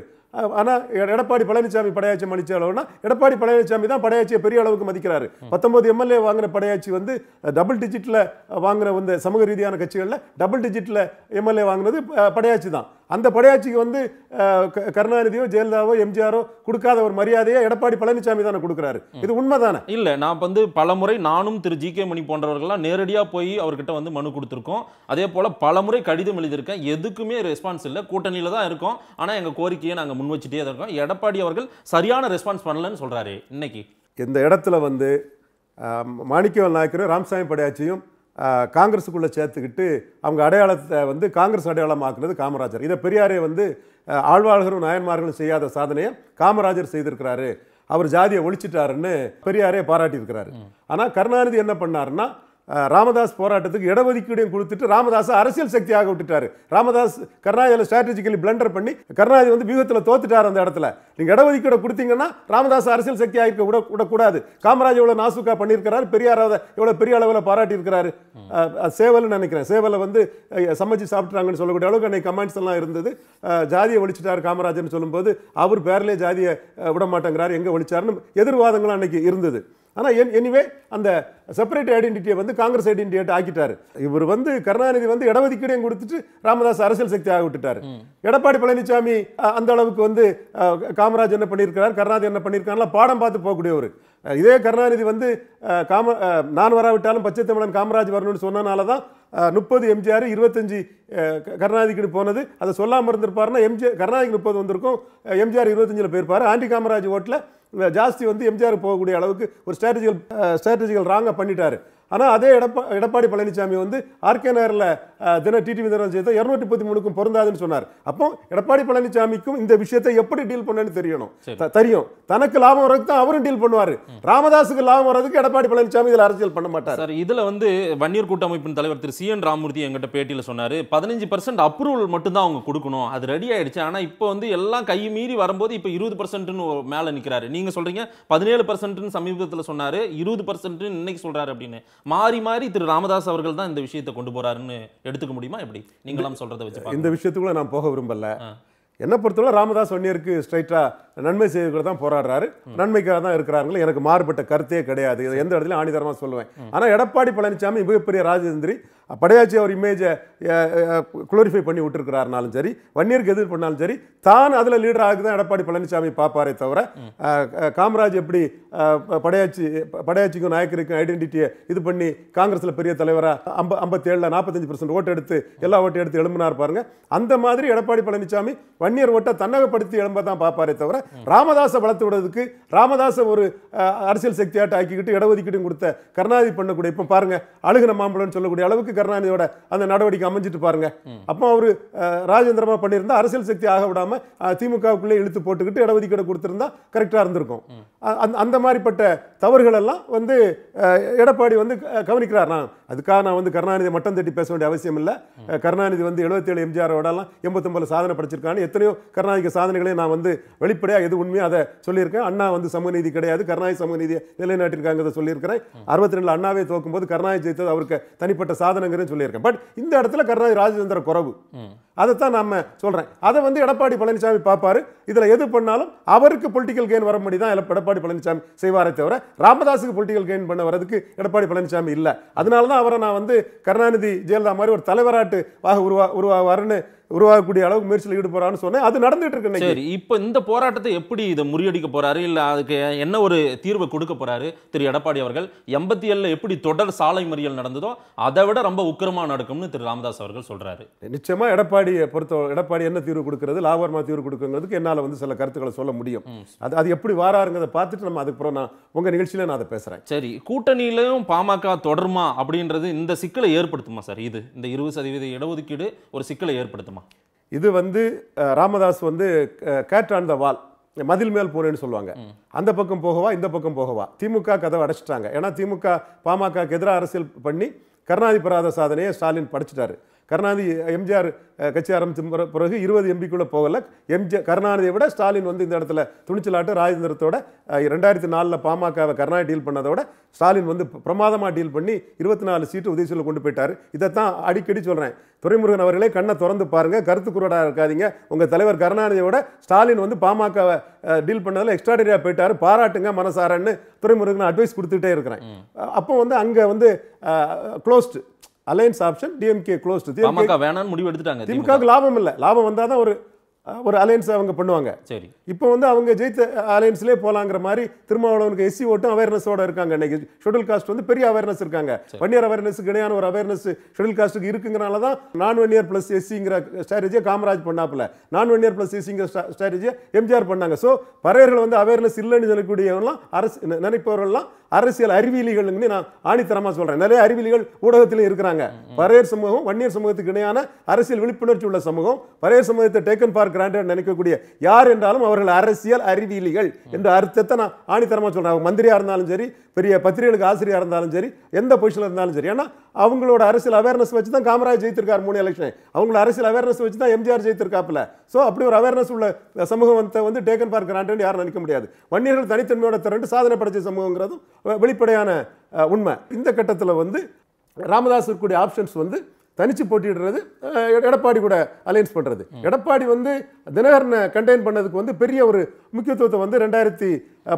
ஆனால் எடப்பாடி பழனிசாமி படையாட்சி மணிச்ச அளவுனா எடப்பாடி பழனிசாமி தான் படையாட்சியை பெரிய அளவுக்கு மதிக்கிறாரு பத்தொன்பது எம்எல்ஏ வாங்கின படையாட்சி வந்து டபுள் டிஜிட்டில் வாங்கின வந்து சமூக ரீதியான கட்சிகளில் டபுள் டிஜிட்டில் எம்எல்ஏ வாங்கினது படையாட்சி தான் அந்த படையாட்சிக்கு வந்து கருணாநிதியோ ஜெயலலிதாவோ எம்ஜிஆரோ கொடுக்காத ஒரு மரியாதையை எடப்பாடி பழனிசாமி தானே கொடுக்குறாரு இது உண்மை தானே இல்லை நான் வந்து பலமுறை நானும் திரு ஜி கே மணி போன்றவர்கள்லாம் நேரடியாக போய் அவர்கிட்ட வந்து மனு கொடுத்துருக்கோம் அதே போல் பலமுறை கடிதம் எழுதியிருக்கேன் எதுக்குமே ரெஸ்பான்ஸ் இல்லை கூட்டணியில் தான் இருக்கோம் ஆனால் எங்கள் கோரிக்கையை நாங்கள் முன் வச்சுட்டே தான் இருக்கோம் எடப்பாடி அவர்கள் சரியான ரெஸ்பான்ஸ் பண்ணலன்னு சொல்கிறாரு இன்னைக்கு இந்த இடத்துல வந்து மாணிக்கவல் நாயக்கரும் ராம்சாமி படையாச்சியும் காங்கிரஸுக்குள்ளே சேர்த்துக்கிட்டு அவங்க அடையாளத்தை வந்து காங்கிரஸ் அடையாளமாக்குனது காமராஜர் இதை பெரியாரே வந்து ஆழ்வார்களும் நாயன்மார்களும் செய்யாத சாதனையை காமராஜர் செய்திருக்கிறாரு அவர் ஜாதியை ஒழிச்சிட்டாருன்னு பெரியாரே பாராட்டியிருக்கிறாரு ஆனால் கருணாநிதி என்ன பண்ணாருன்னா ராமதாஸ் போராட்டத்துக்கு இடஒதுக்கீடையும் கொடுத்துட்டு ராமதாஸ் அரசியல் சக்தியாக விட்டுட்டாரு ராமதாஸ் கருணாநிதியில் ஸ்ட்ராட்டஜிக்கலி பிளண்டர் பண்ணி கருணாநிதி வந்து வியூகத்தில் தோத்துட்டார் அந்த இடத்துல நீங்கள் இடஒதுக்கீடு கொடுத்தீங்கன்னா ராமதாஸ் அரசியல் சக்தியாக இருக்க விட விடக்கூடாது காமராஜ் எவ்வளவு நாசுக்கா பண்ணியிருக்கிறாரு பெரியார் எவ்வளவு பெரிய அளவில் பாராட்டியிருக்கிறாரு சேவல்னு நினைக்கிறேன் சேவலை வந்து சமைச்சு சாப்பிட்றாங்கன்னு சொல்லக்கூடிய அளவுக்கு அன்றைக்கு கமெண்ட்ஸ் எல்லாம் இருந்தது ஜாதியை ஒழிச்சிட்டார் காமராஜர்னு சொல்லும்போது அவர் பேர்லேயே ஜாதியை விட மாட்டேங்கிறார் எங்கே ஒழிச்சாருன்னு எதிர்வாதங்களும் அன்னைக்கு இருந்தது ஆனால் என் எனிவே அந்த செப்பரேட் ஐடென்டிட்டியை வந்து காங்கிரஸ் ஐடென்டிட்டி ஆக்கிட்டார் இவர் வந்து கருணாநிதி வந்து இடஒதுக்கீடையும் கொடுத்துட்டு ராமதாஸ் அரசியல் சக்தி ஆக விட்டுட்டார் எடப்பாடி பழனிசாமி அந்த அளவுக்கு வந்து காமராஜ் என்ன பண்ணியிருக்கிறார் கருணாநிதி என்ன பண்ணியிருக்காருலாம் பாடம் பார்த்து போகக்கூடியவர் இதே கருணாநிதி வந்து காம நான் வராவிட்டாலும் பச்சை தமிழன் காமராஜ் வரணும்னு சொன்னனால தான் முப்பது எம்ஜிஆர் இருபத்தஞ்சி கருணாநிதிக்கு போனது அதை சொல்லாமல் இருந்திருப்பாருன்னா எம்ஜிஆர் கருணாநிதிக்கு முப்பது வந்திருக்கும் எம்ஜிஆர் இருபத்தஞ்சில் போயிருப்பார் ஆண்டி காமராஜ் ஓட்டில் ஜாஸ்தி வந்து எம்ஜிஆர் போகக்கூடிய அளவுக்கு ஒரு ஸ்ட்ராட்டஜிகள் ஸ்ட்ராட்டஜிகள் ராங்காக பண்ணிட்டார் ஆனால் அதே எடப்பா எடப்பாடி பழனிசாமி வந்து ஆர்கே நகரில் தின டிடிவி தினம் செய்த இரநூத்தி முப்பத்தி மூணுக்கும் பொருந்தாதுன்னு சொன்னார் அப்போ எடப்பாடி பழனிசாமிக்கும் இந்த விஷயத்தை எப்படி டீல் பண்ணுன்னு தெரியணும் தெரியும் தனக்கு லாபம் வரதுக்கு தான் அவரும் டீல் பண்ணுவார் ராமதாஸுக்கு லாபம் வர்றதுக்கு எடப்பாடி பழனிசாமி இதில் அரசியல் பண்ண மாட்டார் சார் இதில் வந்து வன்னியர் கூட்டமைப்பின் தலைவர் திரு சி என் ராமூர்த்தி எங்கிட்ட பேட்டியில் சொன்னார் பதினஞ்சு பர்சன்ட் அப்ரூவல் மட்டும்தான் அவங்க கொடுக்கணும் அது ரெடி ஆயிடுச்சு ஆனால் இப்போ வந்து எல்லாம் கை மீறி வரும்போது இப்போ இருபது பர்சன்ட்னு மேலே நிற்கிறாரு நீங்கள் சொல்கிறீங்க பதினேழு பர்சன்ட்னு சமீபத்தில் சொன்னார் இருபது பர்சன்ட்னு இன்னைக்கு சொல்கிறாரு அப்படின்னு மாறி மாறி திரு ராமதாஸ் அவர்கள் தான் இந்த விஷயத்தை கொண்டு போறாருன்னு எடுத்துக்க முடியுமா எப்படி நீங்களாம் சொல்றதை வச்சு இந்த விஷயத்துக்குள்ள நான் போக விரும்பல என்ன பொறுத்தவரை ராமதாஸ் ஒன்னியருக்கு ஸ்ட்ரைட்டா நன்மை செய்வதற்கு தான் போராடுறாரு நன்மைக்காக தான் இருக்கிறாங்களே எனக்கு மாறுபட்ட கருத்தே கிடையாது இதை எந்த இடத்துலையும் ஆணிதரமாக சொல்லுவேன் ஆனால் எடப்பாடி பழனிசாமி மிகப்பெரிய ராஜதந்திரி படையாச்சி அவர் இமேஜை குளோரிஃபை பண்ணி விட்டுருக்கிறாருனாலும் சரி வன்னியருக்கு எதிர் பண்ணாலும் சரி தான் அதில் லீடராக தான் எடப்பாடி பழனிசாமி பார்ப்பாரே தவிர காமராஜ் எப்படி படையாச்சி படையாச்சிக்கும் நாயக்கருக்கும் ஐடென்டிட்டியை இது பண்ணி காங்கிரஸில் பெரிய தலைவராக ஐம்ப ஐம்பத்தேழில் நாற்பத்தஞ்சு பர்சன்ட் ஓட்டு எடுத்து எல்லா ஓட்டையும் எடுத்து எழும்புனா இருப்பாருங்க அந்த மாதிரி எடப்பாடி பழனிசாமி வன்னியர் ஓட்டை தன்னகப்படுத்தி எழும்ப தான் பார்ப்பாரே தவிர ராமதாசை வளர்த்து விடுறதுக்கு ராமதாசை ஒரு அரசியல் சக்தியாட்ட ஆக்கிக்கிட்டு இடஒதுக்கீட்டும் கொடுத்த கருணாநிதி பண்ணக்கூடிய இப்போ பாருங்க அழுகின மாம்பழம்னு சொல்லக்கூடிய அளவுக்கு கருணாநிதியோட அந்த நடவடிக்கை அமைஞ்சிட்டு பாருங்க அப்போ அவர் ராஜேந்திரமா பண்ணியிருந்தா அரசியல் சக்தி ஆக விடாம திமுகவுக்குள்ளே இழுத்து போட்டுக்கிட்டு இடஒதுக்கீடு கொடுத்துருந்தா கரெக்டாக இருந்திருக்கும் அந்த மாதிரிப்பட்ட தவறுகள் எல்லாம் வந்து எடப்பாடி வந்து கவனிக்கிறார் நான் அதுக்காக நான் வந்து கருணாநிதி மட்டம் தட்டி பேச வேண்டிய அவசியம் இல்லை கருணாநிதி வந்து எழுபத்தேழு எம்ஜிஆரோடலாம் எண்பத்தொம்பது சாதனை படிச்சிருக்கான்னு எத்தனையோ கருணாநிதி சாதனைகளையும் நான் வந்து வெளிப்படையாக கிடையா எது உண்மையாக அதை சொல்லியிருக்கேன் அண்ணா வந்து சமூக நீதி கிடையாது கருணாநிதி சமநீதியை நிலைநாட்டிருக்காங்கிறத சொல்லியிருக்கிறேன் அறுபத்தி ரெண்டு அண்ணாவே தோக்கும் போது கருணாநிதி ஜெயித்தது அவருக்கு தனிப்பட்ட சாதனங்கிறது சொல்லியிருக்கேன் பட் இந்த இடத்துல கருணாநிதி ராஜதந்திர குறவு அதைத்தான் நம்ம சொல்கிறேன் அதை வந்து எடப்பாடி பழனிசாமி பார்ப்பார் இதில் எது பண்ணாலும் அவருக்கு பொலிட்டிக்கல் கெயின் வர முடியும் தான் எடப்பாடி பழனிசாமி செய்வாரே தவிர ராமதாஸுக்கு பொலிட்டிக்கல் கெயின் பண்ண வரதுக்கு எடப்பாடி பழனிசாமி இல்லை அதனால தான் அவரை நான் வந்து கருணாநிதி ஜெயலலிதா மாதிரி ஒரு தலைவராட்டு உருவா உருவாவாருன்னு உருவாகக்கூடிய அளவுக்கு முயற்சியில் ஈடுபடுறான்னு சொன்னேன் அது நடந்துட்டு இருக்கு சரி இப்போ இந்த போராட்டத்தை எப்படி இதை முறியடிக்க போறாரு இல்லை அதுக்கு என்ன ஒரு தீர்வை கொடுக்க போறாரு திரு எடப்பாடி அவர்கள் எண்பத்தி ஏழில் எப்படி தொடர் சாலை மறியல் நடந்ததோ அதை விட ரொம்ப உக்கிரமா நடக்கும்னு திரு ராமதாஸ் அவர்கள் சொல்றாரு நிச்சயமா எடப்பாடியை பொறுத்த எடப்பாடி என்ன தீர்வு கொடுக்கறது லாபகரமா தீர்வு கொடுக்குங்கிறதுக்கு என்னால் வந்து சில கருத்துக்களை சொல்ல முடியும் அது அது எப்படி வாராருங்கிறத பார்த்துட்டு நம்ம அதுக்கப்புறம் நான் உங்க நிகழ்ச்சியில நான் அதை பேசுறேன் சரி கூட்டணியிலையும் பாமக தொடருமா அப்படின்றது இந்த சிக்கலை ஏற்படுத்துமா சார் இது இந்த இருபது சதவீத இடஒதுக்கீடு ஒரு சிக்கலை ஏற்படுத்தும் இருக்குமா இது வந்து ராமதாஸ் வந்து கேட் ஆன் த வால் மதில் மேல் போனேன்னு சொல்லுவாங்க அந்த பக்கம் போகவா இந்த பக்கம் போகவா திமுக கதவை அடைச்சிட்டாங்க ஏன்னா திமுக பாமகக்கு எதிராக அரசியல் பண்ணி கருணாதிபராத சாதனையை ஸ்டாலின் படைச்சிட்டாரு கருணாநிதி எம்ஜிஆர் கட்சி ஆரம்பித்த பிறகு இருபது எம்பிக்குள்ளே போகலை எம்ஜிஆர் கருணாநிதியை விட ஸ்டாலின் வந்து இந்த இடத்துல துணிச்சலாட்டு ராஜேந்திரத்தோட ரெண்டாயிரத்தி நாலில் பாமகவை கருணாநிதி டீல் பண்ணதோட ஸ்டாலின் வந்து பிரமாதமாக டீல் பண்ணி இருபத்தி நாலு சீட்டு உதவி கொண்டு போயிட்டார் இதைத்தான் அடிக்கடி சொல்கிறேன் துறைமுருகன் அவர்களே கண்ணை திறந்து பாருங்கள் கருத்து குரடாக இருக்காதிங்க உங்கள் தலைவர் கருணாநிதியோட ஸ்டாலின் வந்து பாமகவை டீல் பண்ணதில் எக்ஸ்ட்ராடரியாக போயிட்டார் பாராட்டுங்க மனசாரன்னு துறைமுருகன் அட்வைஸ் கொடுத்துட்டே இருக்கிறேன் அப்போ வந்து அங்கே வந்து closed alliance option DMK close திமுக வேணாம்னு முடிவு எடுத்துட்டாங்க திமுக லாபம் இல்லை லாபம் வந்தால் தான் ஒரு ஒரு அலையன்ஸ் அவங்க பண்ணுவாங்க சரி இப்போ வந்து அவங்க ஜெயித்த அலையன்ஸ்லேயே போகலாங்கிற மாதிரி திருமாவளவனுக்கு எஸ்சி ஓட்டும் அவேர்னஸோட இருக்காங்க இன்னைக்கு ஷெடியூல் காஸ்ட் வந்து பெரிய அவேர்னஸ் இருக்காங்க வன்னியர் அவேர்னஸுக்கு இடையான ஒரு அவேர்னஸ் ஷெடியூல் காஸ்ட்டுக்கு இருக்குங்கிறனால தான் நான் வன்னியர் ப்ளஸ் எஸ்சிங்கிற ஸ்ட்ராட்டஜியை காமராஜ் பண்ணாப்புல நான் வன்னியர் ப்ளஸ் எஸ்சிங்கிற ஸ்ட்ராட்டஜியை எம்ஜிஆர் பண்ணாங்க ஸோ பறையர்கள் வந்து அவேர்னஸ் இல்லைன்னு சொல்லக்கூடியவங்களாம் அரசு நினைப்பவர்கள்லாம் அரசியல் அறிவியலிகள்னு நான் ஆணித்தரமாக சொல்கிறேன் நிறைய அறிவியலிகள் ஊடகத்திலும் இருக்கிறாங்க பறையர் சமூகம் வன்னியர் சமூகத்துக்கு இணையான அரசியல் விழிப்புணர்ச்சி உள்ள சமூகம் பறையர் சமூகத்தை டேக்கன் பார்க் கிராண்டட் நினைக்கக்கூடிய யார் என்றாலும் அவர்கள் அரசியல் அறிவியலிகள் என்ற அர்த்தத்தை நான் ஆணித்தரமாக சொல்கிறேன் மந்திரியாக இருந்தாலும் சரி பெரிய பத்திரிகைகளுக்கு ஆசிரியராக இருந்தாலும் சரி எந்த பொசிஷனில் இருந்தாலும் சரி ஏன்னா அவங்களோட அரசியல் அவேர்னஸ் வச்சு தான் காமராஜ் ஜெயித்திருக்கார் மூணு எலெக்ஷன் அவங்கள அரசியல் அவேர்னஸ் வச்சு தான் எம்ஜிஆர் ஜெயித்திருக்காப்புல ஸோ அப்படி ஒரு அவேர்னஸ் உள்ள சமூகத்தை வந்து டேக்கன் ஃபார் கிராண்டட் யாரும் நினைக்க முடியாது வன்னியர்கள் தனித்தன்மையோட திரண்டு சாதனை படைச்ச சமூகங்கிறதும் வெளிப்படையான உண்மை இந்த கட்டத்தில் வந்து ராமதாஸ் இருக்கக்கூடிய ஆப்ஷன்ஸ் வந்து தனிச்சு போட்டிடுறது எடப்பாடி கூட அலையன்ஸ் பண்ணுறது எடப்பாடி வந்து தினகரனை கண்டெயின் பண்ணதுக்கு வந்து பெரிய ஒரு முக்கியத்துவத்தை வந்து ரெண்டாயிரத்தி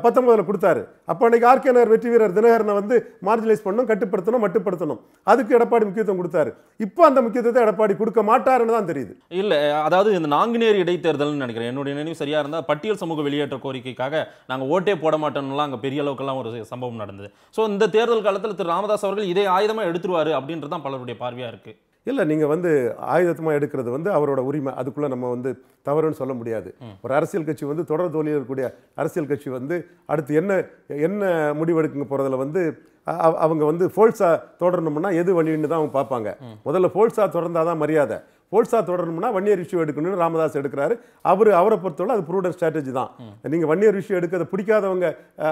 பத்தொன்பதில் கொடுத்தாரு அப்போ அன்றைக்கி ஆர்கே நகர் வெற்றி வீரர் தினகரனை வந்து மார்ஜினைஸ் பண்ணணும் கட்டுப்படுத்தணும் மட்டுப்படுத்தணும் அதுக்கு எடப்பாடி முக்கியத்துவம் கொடுத்தாரு இப்போ அந்த முக்கியத்துவத்தை எடப்பாடி கொடுக்க மாட்டாருன்னு தான் தெரியுது இல்லை அதாவது இந்த நாங்குநேரி இடைத்தேர்தல்னு நினைக்கிறேன் என்னுடைய நினைவு சரியாக இருந்தால் பட்டியல் சமூக வெளியேற்ற கோரிக்கைக்காக நாங்கள் ஓட்டே போட மாட்டோம்லாம் அங்கே பெரிய அளவுக்குலாம் ஒரு சம்பவம் நடந்தது ஸோ இந்த தேர்தல் காலத்தில் திரு ராமதாஸ் அவர்கள் இதே ஆயுதமாக எடுத்துருவார் அப்படின்றது தான் பலருடைய பார்வையாக இருக்குது இல்லை நீங்கள் வந்து ஆயுதத்தமாக எடுக்கிறது வந்து அவரோட உரிமை அதுக்குள்ளே நம்ம வந்து தவறுன்னு சொல்ல முடியாது ஒரு அரசியல் கட்சி வந்து தொடர் தோழியில் இருக்கக்கூடிய அரசியல் கட்சி வந்து அடுத்து என்ன என்ன முடிவெடுக்க போகிறதுல வந்து அவங்க வந்து ஃபோல்ஸாக தொடரணும்னா எது வழின்னு தான் அவங்க பார்ப்பாங்க முதல்ல ஃபோல்ஸாக தொடர்ந்தால் தான் மரியாதை ஃபோல்ஸாக தொடரணும்னா வன்னியர் இஷ்யூ எடுக்கணும்னு ராமதாஸ் எடுக்கிறாரு அவர் அவரை பொறுத்தவரை அது ப்ரூடன் ஸ்ட்ராட்டஜி தான் நீங்கள் வன்னியர் இஷ்யூ எடுக்கிறத பிடிக்காதவங்க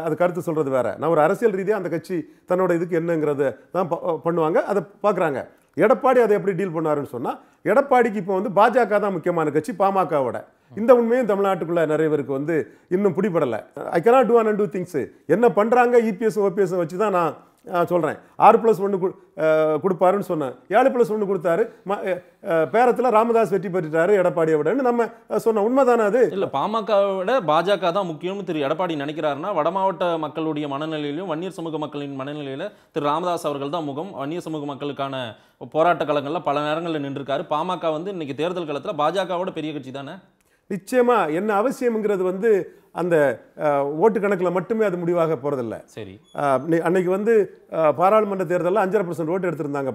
அது கருத்து சொல்கிறது வேறு நான் ஒரு அரசியல் ரீதியாக அந்த கட்சி தன்னோட இதுக்கு என்னங்கிறத தான் பண்ணுவாங்க அதை பார்க்குறாங்க எடப்பாடி அதை எப்படி டீல் பண்ணாருன்னு சொன்னால் எடப்பாடிக்கு இப்போ வந்து பாஜக தான் முக்கியமான கட்சி பாமகவோட இந்த உண்மையும் தமிழ்நாட்டுக்குள்ள நிறைய பேருக்கு வந்து இன்னும் பிடிபடலை I cannot do and do things என்ன பண்ணுறாங்க இபிஎஸ் e ஓபிஎஸ் வச்சு தான் நான் சொல்கிறேன் ஆறு ப்ளஸ் ஒன்று கொடுப்பாருன்னு சொன்னேன் ஏழு ப்ளஸ் ஒன்று கொடுத்தாரு பேரத்தில் ராமதாஸ் வெற்றி பெற்றுட்டாரு எடப்பாடியை விடன்னு நம்ம உண்மை தானே அது இல்லை விட பாஜக தான் முக்கியம்னு திரு எடப்பாடி நினைக்கிறாருன்னா வட மாவட்ட மக்களுடைய மனநிலையிலும் வன்னியர் சமூக மக்களின் மனநிலையில் திரு ராமதாஸ் அவர்கள் தான் முகம் வன்னியர் சமூக மக்களுக்கான போராட்ட களங்களில் பல நேரங்களில் நின்றுருக்காரு பாமக வந்து இன்னைக்கு தேர்தல் காலத்தில் பாஜகவோட பெரிய கட்சி தானே நிச்சயமாக என்ன அவசியம்ங்கிறது வந்து அந்த ஓட்டு கணக்கில் மட்டுமே அது முடிவாக போகிறதில்ல சரி அன்னைக்கு வந்து பாராளுமன்ற தேர்தலில் அஞ்சரை பர்சன்ட் ஓட்டு எடுத்திருந்தாங்க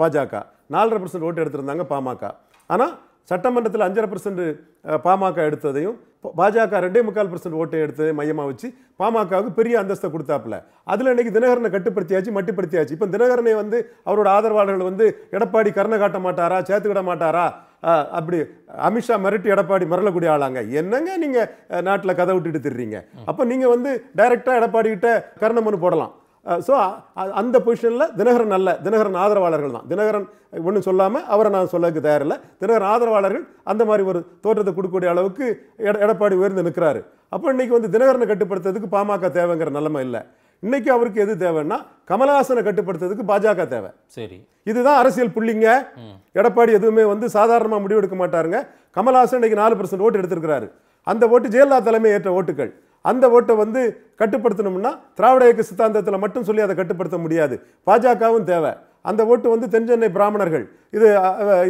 பாஜக நாலரை பர்சன்ட் ஓட்டு எடுத்திருந்தாங்க பாமக ஆனால் சட்டமன்றத்தில் அஞ்சரை பர்சன்ட் பாமக எடுத்ததையும் பாஜக ரெண்டே முக்கால் பர்சன்ட் ஓட்டை எடுத்ததை மையமாக வச்சு பாமகவுக்கு பெரிய அந்தஸ்தை கொடுத்தாப்புல அதில் இன்னைக்கு தினகரனை கட்டுப்படுத்தியாச்சு மட்டுப்படுத்தியாச்சு இப்போ தினகரனை வந்து அவரோட ஆதரவாளர்கள் வந்து எடப்பாடி கருணை காட்ட மாட்டாரா சேர்த்துக்கிட மாட்டாரா அப்படி அமித்ஷா மிரட்டி எடப்பாடி மரளக்கூடிய ஆளாங்க என்னங்க நீங்கள் நாட்டில் கதை விட்டுட்டு திடுறீங்க அப்போ நீங்கள் வந்து கிட்ட எடப்பாடிக்கிட்ட கருணமனு போடலாம் ஸோ அந்த பொசிஷனில் தினகரன் அல்ல தினகரன் ஆதரவாளர்கள் தான் தினகரன் ஒன்றும் சொல்லாமல் அவரை நான் சொல்லக்கு தயாரில்லை தினகரன் ஆதரவாளர்கள் அந்த மாதிரி ஒரு தோற்றத்தை கொடுக்கக்கூடிய அளவுக்கு எடப்பாடி உயர்ந்து நிற்கிறாரு அப்போ இன்றைக்கி வந்து தினகரனை கட்டுப்படுத்துறதுக்கு பாமக தேவைங்கிற நிலமை இல்லை இன்னைக்கு அவருக்கு எது தேவைன்னா கமலஹாசனை கட்டுப்படுத்துறதுக்கு பாஜக தேவை சரி இதுதான் அரசியல் புள்ளிங்க எடப்பாடி எதுவுமே வந்து சாதாரணமாக முடிவெடுக்க மாட்டாருங்க கமலஹாசன் இன்னைக்கு நாலு பர்சன்ட் ஓட்டு எடுத்திருக்கிறாரு அந்த ஓட்டு ஜெயலலிதா தலைமை ஏற்ற ஓட்டுகள் அந்த ஓட்டை வந்து கட்டுப்படுத்தணும்னா திராவிட இயக்க சித்தாந்தத்தில் மட்டும் சொல்லி அதை கட்டுப்படுத்த முடியாது பாஜகவும் தேவை அந்த ஓட்டு வந்து தென்சென்னை பிராமணர்கள் இது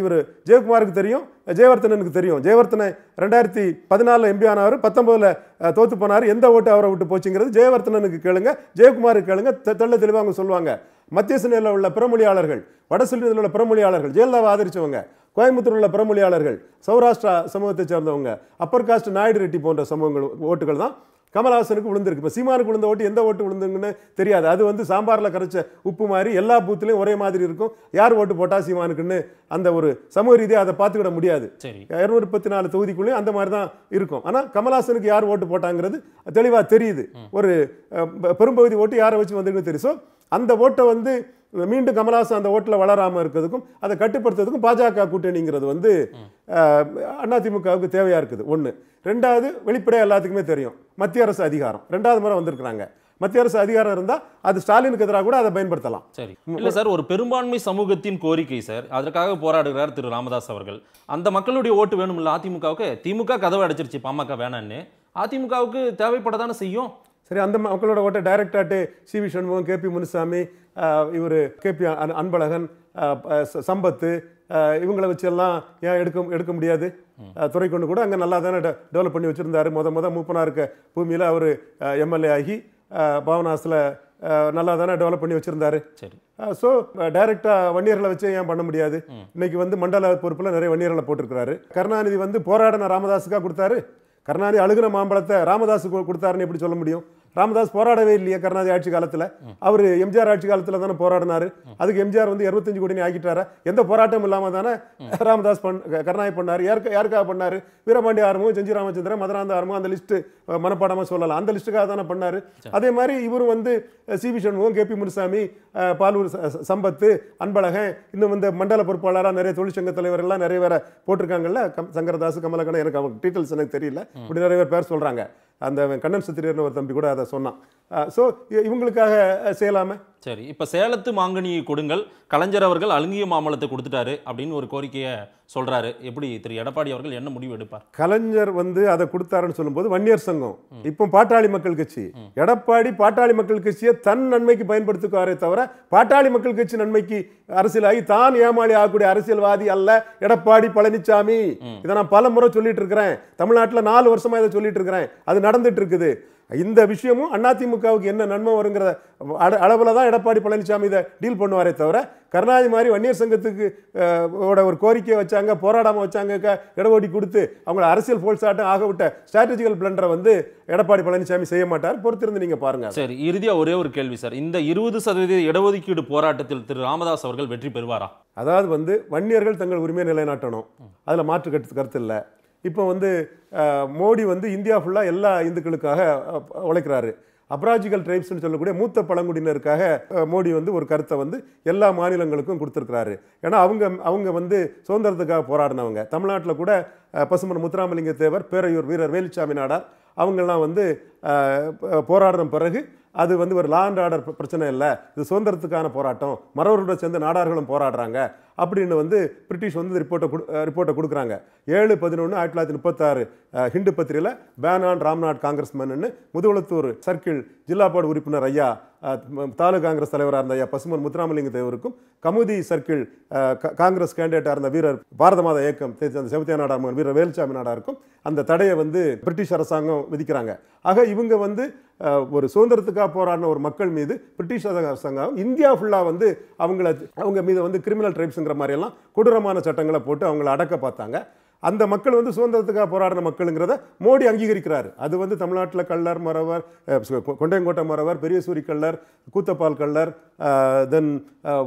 இவர் ஜெயக்குமாருக்கு தெரியும் ஜெயவர்த்தனனுக்கு தெரியும் ஜெயவர்த்தனை ரெண்டாயிரத்தி பதினாலில் எம்பி ஆனவர் பத்தொம்பதில் தோற்று போனார் எந்த ஓட்டு அவரை விட்டு போச்சுங்கிறது ஜெயவர்த்தனனுக்கு கேளுங்க ஜெயக்குமாருக்கு கேளுங்க தெள்ள தெளிவாக அவங்க சொல்லுவாங்க மத்திய சிலையில் உள்ள பிறமொழியாளர்கள் வடசிலையில் உள்ள பிறமொழியாளர்கள் ஜெயலலிதாவை ஆதரிச்சவங்க கோயம்புத்தூரில் உள்ள பிறமொழியாளர்கள் சௌராஷ்டிரா சமூகத்தை சேர்ந்தவங்க அப்பர் காஸ்ட் நாயுடு ரெட்டி போன்ற சமூகங்கள் ஓட்டுகள் தான் கமலஹாசனுக்கு விழுந்திருக்கு இப்போ சீமானுக்கு விழுந்த ஓட்டு எந்த ஓட்டு விழுந்துங்கன்னு தெரியாது அது வந்து சாம்பாரில் கரைச்ச உப்பு மாதிரி எல்லா பூத்துலையும் ஒரே மாதிரி இருக்கும் யார் ஓட்டு போட்டால் சீமானுக்குன்னு அந்த ஒரு சமூக ரீதியாக அதை பார்த்துக்கிட முடியாது இரநூறு முப்பத்தி நாலு தொகுதிக்குள்ளேயும் அந்த மாதிரி தான் இருக்கும் ஆனால் கமலஹாசனுக்கு யார் ஓட்டு போட்டாங்கிறது தெளிவாக தெரியுது ஒரு பெரும்பகுதி ஓட்டு யாரை வச்சு வந்துருக்குன்னு தெரியும் ஸோ அந்த ஓட்டை வந்து மீண்டும் கமலஹாசன் அந்த ஓட்டில் வளராமல் இருக்கிறதுக்கும் அதை கட்டுப்படுத்துறதுக்கும் பாஜக கூட்டணிங்கிறது வந்து அதிமுகவுக்கு தேவையாக இருக்குது ஒன்று ரெண்டாவது வெளிப்படையாக எல்லாத்துக்குமே தெரியும் மத்திய அரசு அதிகாரம் ரெண்டாவது முறை வந்திருக்கிறாங்க மத்திய அரசு அதிகாரம் இருந்தால் அது ஸ்டாலினுக்கு எதிராக கூட அதை பயன்படுத்தலாம் சரி இல்லை சார் ஒரு பெரும்பான்மை சமூகத்தின் கோரிக்கை சார் அதற்காக போராடுகிறார் திரு ராமதாஸ் அவர்கள் அந்த மக்களுடைய ஓட்டு இல்லை அதிமுகவுக்கு திமுக கதவை அடைச்சிருச்சு பாமக வேணான்னு அதிமுகவுக்கு தேவைப்பட தானே செய்யும் சரி அந்த மக்களோட ஓட்ட டைரக்டாட்டு C V Shanmugam K P Munusamy இவர் கே பி அன்பழகன் சம்பத்து இவங்களை வச்செல்லாம் ஏன் எடுக்க எடுக்க முடியாது துறை கொண்டு கூட அங்கே நல்லா தானே டெவலப் பண்ணி வச்சுருந்தார் மொத மொதல் மூப்பனாக இருக்க பூமியில் அவர் எம்எல்ஏ ஆகி பாவனாஸில் நல்லா தானே டெவலப் பண்ணி வச்சுருந்தாரு ஸோ டைரெக்டாக வன்னியர்களை வச்சு ஏன் பண்ண முடியாது இன்னைக்கு வந்து மண்டல பொறுப்பில் நிறைய வன்னியர்களை போட்டிருக்கிறாரு கருணாநிதி வந்து போராடின ராமதாஸுக்காக கொடுத்தாரு கருணாநிதி அழுகின மாம்பழத்தை ராமதாஸுக்கு கொடுத்தாருன்னு எப்படி சொல்ல முடியும் ராமதாஸ் போராடவே இல்லையா கருணாநிதி ஆட்சி காலத்தில் அவர் எம்ஜிஆர் ஆட்சி காலத்தில் தானே போராடினாரு அதுக்கு எம்ஜிஆர் வந்து இருபத்தஞ்சு கோடி ஆக்கிட்டாரா எந்த போராட்டம் இல்லாமல் தானே ராமதாஸ் பண் கருணாநிதி பண்ணார் யாருக்கு யாருக்காக பண்ணார் வீரபாண்டி ஆரமும் செஞ்சி ராமச்சந்திரன் மதுராந்த ஆரமும் அந்த லிஸ்ட்டு மனப்பாடமாக சொல்லலாம் அந்த லிஸ்ட்டுக்காக தானே பண்ணார் அதே மாதிரி இவரும் வந்து C V Shanmugam K P Munusamy Palur Sampath Anbazhagan இன்னும் இந்த மண்டல பொறுப்பாளராக நிறைய தொழிற்சங்க தலைவர்கள்லாம் நிறைய பேரை போட்டிருக்காங்கல்ல சங்கரதாஸ் கமலகண்ணன் எனக்கு அவங்க டீட்டெயில்ஸ் எனக்கு தெரியல இப்படி நிறைய பேர் பேர் சொல்கிறாங்க அந்த கண்ணன் சத்திரியர்னு ஒரு தம்பி கூட அதை சொன்னான் ஸோ இவங்களுக்காக செய்யலாமே சரி இப்போ சேலத்து மாங்கனியை கொடுங்கள் கலைஞர் அவர்கள் அலுங்கிய மாமலத்தை கொடுத்துட்டாரு அப்படின்னு ஒரு கோரிக்கையை சொல்கிறாரு எப்படி திரு எடப்பாடி அவர்கள் என்ன முடிவு எடுப்பார் கலைஞர் வந்து அதை கொடுத்தாருன்னு சொல்லும்போது வன்னியர் சங்கம் இப்போ பாட்டாளி மக்கள் கட்சி எடப்பாடி பாட்டாளி மக்கள் கட்சியை தன் நன்மைக்கு பயன்படுத்துக்காரே தவிர பாட்டாளி மக்கள் கட்சி நன்மைக்கு அரசியலாகி தான் ஏமாளி ஆகக்கூடிய அரசியல்வாதி அல்ல எடப்பாடி பழனிசாமி இதை நான் பல முறை சொல்லிட்டு இருக்கிறேன் தமிழ்நாட்டில் நாலு வருஷமா இதை சொல்லிட்டு இருக்கிறேன் அது நடந்துட்டு இருக்குது இந்த விஷயமும் அதிமுகவுக்கு என்ன நன்மை வருங்கிறத அளவில் தான் எடப்பாடி பழனிசாமி இதை டீல் பண்ணுவாரே தவிர கருணாநிதி மாதிரி வன்னியர் சங்கத்துக்கு ஒரு கோரிக்கையை வச்சாங்க போராடாமல் வச்சாங்க இடஒடி கொடுத்து அவங்கள அரசியல் போல்சாட்டம் ஆகவிட்ட ஸ்ட்ராட்டஜிக்கல் பிளண்டரை வந்து எடப்பாடி பழனிசாமி செய்ய மாட்டார் பொறுத்திருந்து நீங்கள் பாருங்கள் சரி இறுதியாக ஒரே ஒரு கேள்வி சார் இந்த இருபது சதவீத இடஒதுக்கீடு போராட்டத்தில் திரு ராமதாஸ் அவர்கள் வெற்றி பெறுவாரா அதாவது வந்து வன்னியர்கள் தங்கள் உரிமையை நிலைநாட்டணும் அதில் மாற்று கருத்து கருத்து இல்லை இப்போ வந்து மோடி வந்து இந்தியா ஃபுல்லாக எல்லா இந்துக்களுக்காக உழைக்கிறாரு அப்ராஜிக்கல் ட்ரைப்ஸ்னு சொல்லக்கூடிய மூத்த பழங்குடியினருக்காக மோடி வந்து ஒரு கருத்தை வந்து எல்லா மாநிலங்களுக்கும் கொடுத்துருக்கிறாரு ஏன்னா அவங்க அவங்க வந்து சுதந்திரத்துக்காக போராடினவங்க தமிழ்நாட்டில் கூட பசுமன் முத்துராமலிங்க தேவர் பேரையூர் வீரர் வேலுச்சாமி நாடார் அவங்கெல்லாம் வந்து போராடின பிறகு அது வந்து ஒரு லா அண்ட் ஆர்டர் பிரச்சனை இல்லை இது சுதந்திரத்துக்கான போராட்டம் மறவர்களோட சேர்ந்து நாடார்களும் போராடுறாங்க அப்படின்னு வந்து பிரிட்டிஷ் வந்து ரிப்போர்ட்டை ரிப்போர்ட்டை கொடுக்குறாங்க ஏழு பதினொன்று ஆயிரத்தி தொள்ளாயிரத்தி முப்பத்தாறு ஹிண்டு பத்திரிகையில் பேனான் ராம்நாத் காங்கிரஸ்மன்னு முதுகுளத்தூர் சர்க்கிள் ஜில்லா போர்டு உறுப்பினர் ஐயா தாலுக் காங்கிரஸ் தலைவராக இருந்த ஐயா பசுமன் முத்துராமலிங்க தேவருக்கும் கமுதி சர்க்கிள் காங்கிரஸ் கேண்டிடேட்டாக இருந்த வீரர் பாரத மாத இயக்கம் அந்த செவத்தியா நாடார் வீரர் வேலுச்சாமி நாடாருக்கும் அந்த தடையை வந்து பிரிட்டிஷ் அரசாங்கம் விதிக்கிறாங்க ஆக இவங்க வந்து ஒரு சுதந்திரத்துக்காக போராடின ஒரு மக்கள் மீது பிரிட்டிஷ் அரசாங்கம் இந்தியா ஃபுல்லாக வந்து அவங்கள அவங்க மீது வந்து கிரிமினல் ட்ரைப்ஸுங்கிற மாதிரியெல்லாம் கொடூரமான சட்டங்களை போட்டு அவங்கள அடக்க பார்த்தாங்க அந்த மக்கள் வந்து சுதந்திரத்துக்காக போராடின மக்களுங்கிறத மோடி அங்கீகரிக்கிறார் அது வந்து தமிழ்நாட்டில் கல்லர் மறவர் கொண்டையங்கோட்டை மறவர் பெரியசூரி கல்லர் கூத்தப்பால் கல்லர் தென்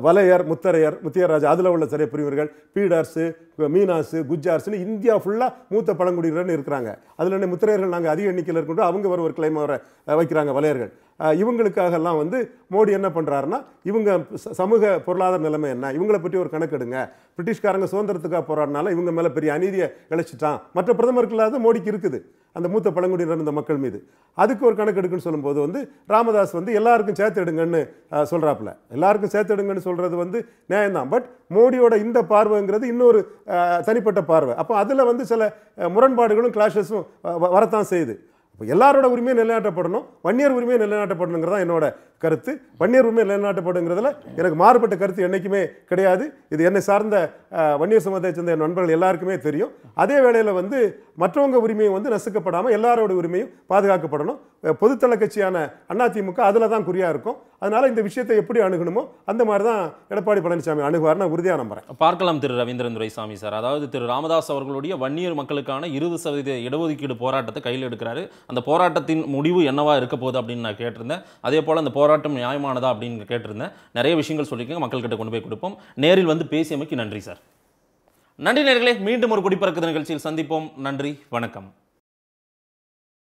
வலையர் முத்தரையர் முத்தியராஜ் அதில் உள்ள சிறை பிரிவர்கள் பீடர்ஸு மீனாசு குஜார்ஸ்னு இந்தியா ஃபுல்லாக மூத்த பழங்குடியினர்னு இருக்கிறாங்க அதில் முத்திரையர்கள் நாங்கள் அதிக எண்ணிக்கையில் இருக்கின்றோம் அவங்க வர ஒரு கிளைம வர வைக்கிறாங்க வலையர்கள் இவங்களுக்காகலாம் வந்து மோடி என்ன பண்ணுறாருன்னா இவங்க சமூக பொருளாதார நிலைமை என்ன இவங்களை பற்றி ஒரு கணக்கெடுங்க பிரிட்டிஷ்காரங்க சுதந்திரத்துக்காக போராடினால இவங்க மேலே பெரிய அநீதியை இழைச்சிட்டான் மற்ற பிரதமருக்கு இல்லாத மோடிக்கு இருக்குது அந்த மூத்த பழங்குடியினர் இருந்த மக்கள் மீது அதுக்கு ஒரு கணக்கு எடுக்குன்னு சொல்லும்போது வந்து ராமதாஸ் வந்து எல்லாருக்கும் சேர்த்து எடுங்கன்னு சொல்கிறாப்புல எல்லாருக்கும் சேர்த்து எடுங்கன்னு சொல்கிறது வந்து நியாயம்தான் பட் மோடியோட இந்த பார்வைங்கிறது இன்னொரு தனிப்பட்ட பார்வை அப்போ அதில் வந்து சில முரண்பாடுகளும் கிளாஷஸும் வரத்தான் செய்யுது இப்போ எல்லாரோட உரிமையும் நிலைநாட்டப்படணும் வன்னியர் உரிமையை நிலைநாட்டப்படணுங்கிறதான் என்னோட கருத்து வன்னியர் உரிமை நிலைநாட்டப்படுங்கிறதுல எனக்கு மாறுபட்ட கருத்து என்றைக்குமே கிடையாது இது என்னை சார்ந்த வன்னியர் சமுதாயத்தை சேர்ந்த என் நண்பர்கள் எல்லாருக்குமே தெரியும் அதே வேளையில் வந்து மற்றவங்க உரிமையும் வந்து நசுக்கப்படாமல் எல்லாரோட உரிமையும் பாதுகாக்கப்படணும் பொதுத்தள கட்சியான அதிமுக அதில் தான் குறியாக இருக்கும் அதனால் இந்த விஷயத்தை எப்படி அணுகணுமோ அந்த மாதிரி தான் எடப்பாடி பழனிசாமி நான் உறுதியாக நம்புகிறேன் பார்க்கலாம் திரு ரவீந்திரன் துரைசாமி சார் அதாவது திரு ராமதாஸ் அவர்களுடைய வன்னியர் மக்களுக்கான இருபது சதவீத இடஒதுக்கீடு போராட்டத்தை கையில் எடுக்கிறாரு அந்த போராட்டத்தின் முடிவு என்னவா இருக்க போகுது அப்படின்னு நான் கேட்டிருந்தேன் அதே போல் அந்த போராட்டம் போராட்டம் நியாயமானதா அப்படின்னு கேட்டிருந்தேன் நிறைய விஷயங்கள் மக்கள் மக்கள்கிட்ட கொண்டு போய் கொடுப்போம் நேரில் வந்து பேசியமைக்கு நன்றி சார் நன்றி நேர்களே மீண்டும் ஒரு குடிப்பறக்குது நிகழ்ச்சியில் சந்திப்போம் நன்றி வணக்கம்